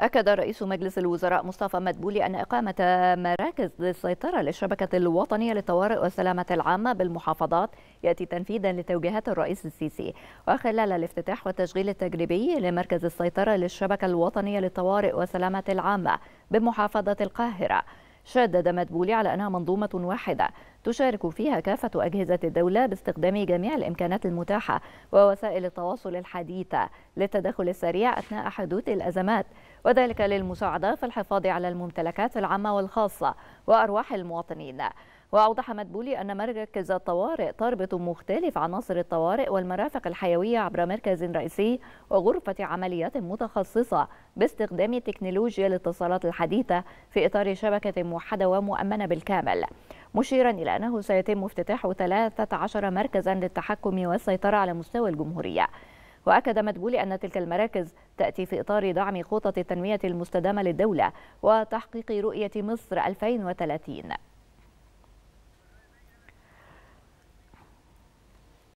أكد رئيس مجلس الوزراء مصطفى مدبولي أن إقامة مراكز للسيطرة للشبكة الوطنية للطوارئ والسلامة العامة بالمحافظات يأتي تنفيذا لتوجيهات الرئيس السيسي وخلال الافتتاح والتشغيل التجريبي لمركز السيطرة للشبكة الوطنية للطوارئ والسلامة العامة بمحافظة القاهرة شدد مدبولي على أنها منظومة واحدة تشارك فيها كافة أجهزة الدولة باستخدام جميع الإمكانات المتاحة ووسائل التواصل الحديثة للتدخل السريع أثناء حدوث الأزمات وذلك للمساعدة في الحفاظ على الممتلكات العامة والخاصة وأرواح المواطنين وأوضح مدبولي أن مركز الطوارئ تربط مختلف عناصر الطوارئ والمرافق الحيوية عبر مركز رئيسي وغرفة عمليات متخصصة باستخدام تكنولوجيا الاتصالات الحديثة في إطار شبكة موحدة ومؤمنة بالكامل مشيرا إلى أنه سيتم افتتاح 13 مركزا للتحكم والسيطرة على مستوى الجمهورية وأكد مدبولي أن تلك المراكز تأتي في إطار دعم خطط التنمية المستدامة للدولة وتحقيق رؤية مصر 2030